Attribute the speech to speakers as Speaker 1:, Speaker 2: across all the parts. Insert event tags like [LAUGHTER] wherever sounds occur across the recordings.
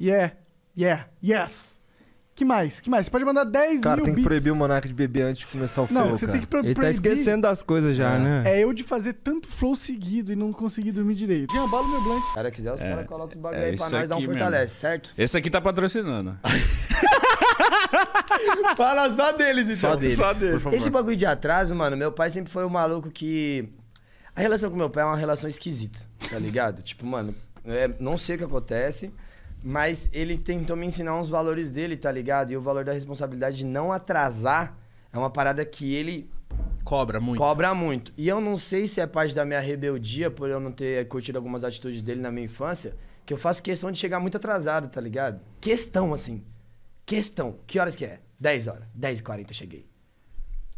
Speaker 1: Yeah, yeah, yes. Que mais? Que mais? Você pode mandar 10 cara, mil tem que beats. proibir o monarca de beber antes de começar o flow, Não, você cara. tem que pro Ele tá esquecendo das coisas já, é. né? É eu de fazer tanto flow seguido e não conseguir dormir direito. Jean, bala meu blank. Cara, quiser, os é, caras colocam o bagulho é aí pra nós dar um fortalece, mesmo. certo? Esse aqui tá patrocinando. [LAUGHS] Fala só deles, então. Só deles, só deles. Esse bagulho de atraso, mano, meu pai sempre foi um maluco que... A relação com meu pai é uma relação esquisita, tá ligado? [LAUGHS] tipo, mano, é, não sei o que acontece... Mas ele tentou me ensinar uns valores dele, tá ligado? E o valor da responsabilidade de não atrasar é uma parada que ele. Cobra muito. Cobra muito. E eu não sei se é parte da minha rebeldia, por eu não ter curtido algumas atitudes dele na minha infância, que eu faço questão de chegar muito atrasado, tá ligado? Questão, assim. Questão. Que horas que é? 10 horas. 10h40 cheguei.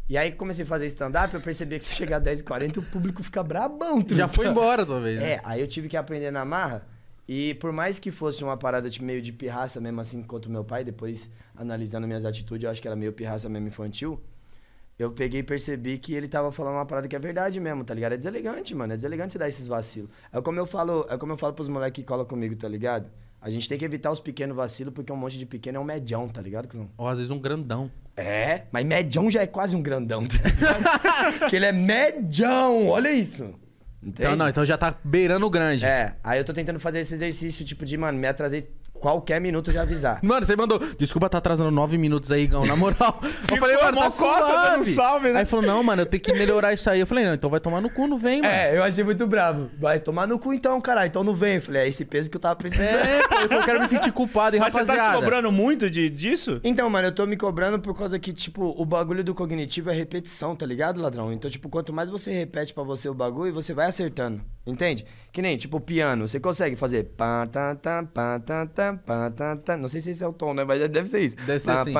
Speaker 1: E aí comecei a fazer stand-up, eu percebi que se chegar 10h40 o público fica brabão, truta. Já foi embora, talvez. É, né? É, aí eu tive que aprender na marra e por mais que fosse uma parada de meio de pirraça mesmo, assim, o meu pai, depois analisando minhas atitudes, eu acho que era meio pirraça mesmo infantil. Eu peguei e percebi que ele tava falando uma parada que é verdade mesmo, tá ligado? É deselegante, mano. É deselegante você dar esses vacilos. É como eu falo, é como eu falo pros moleques que colam comigo, tá ligado? A gente tem que evitar os pequenos vacilos, porque um monte de pequeno é um medião, tá ligado? Ou às vezes um grandão. É, mas medião já é quase um grandão. Tá [LAUGHS] ele é medião, olha isso. Entende? Então, não, então já tá beirando o grande. É, aí eu tô tentando fazer esse exercício, tipo, de, mano, me atrasei qualquer minuto de avisar. Mano, você mandou. Desculpa, tá atrasando nove minutos aí, Gão. Na moral. [LAUGHS] eu falei, mano, tá suave. Dando salve, né? Aí falou, não, mano, eu tenho que melhorar isso aí. Eu falei, não, então vai tomar no cu, não vem, mano. É, eu achei muito bravo. Vai tomar no cu então, caralho. Então não vem. Eu falei, é esse peso que eu tava precisando. É, falei, eu quero me sentir culpado. E, Mas você tá se cobrando muito de, disso? Então, mano, eu tô me cobrando por causa que, tipo, o bagulho do cognitivo é repetição, tá ligado, ladrão? Então, tipo, quanto mais você repete para você o bagulho, você vai acertando. Entende? Que nem, tipo, piano. Você consegue fazer. Tá, tá, tá, não sei se esse é o tom, né? Mas deve ser isso. Deve ser assim.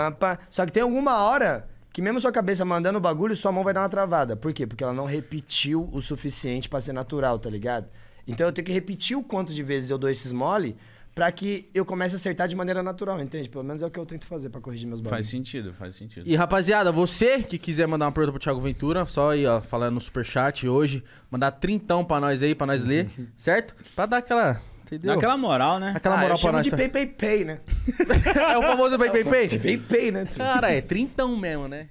Speaker 1: Só que tem alguma hora que, mesmo sua cabeça mandando o bagulho, sua mão vai dar uma travada. Por quê? Porque ela não repetiu o suficiente para ser natural, tá ligado? Então eu tenho que repetir o quanto de vezes eu dou esses mole para que eu comece a acertar de maneira natural, entende? Pelo menos é o que eu tento fazer para corrigir meus bagulhos. Faz sentido, faz sentido. E rapaziada, você que quiser mandar uma pergunta pro Thiago Ventura, só aí, ó, falando no superchat hoje, mandar trintão para nós aí, para nós ler, uhum. certo? Para dar aquela Entendeu? Dá aquela moral, né? Aquela ah, moral pra nós. de pay, pay, pay, né? [LAUGHS] é o famoso pay, pay, pay? Pay, pay, né? Cara, é trintão mesmo, né?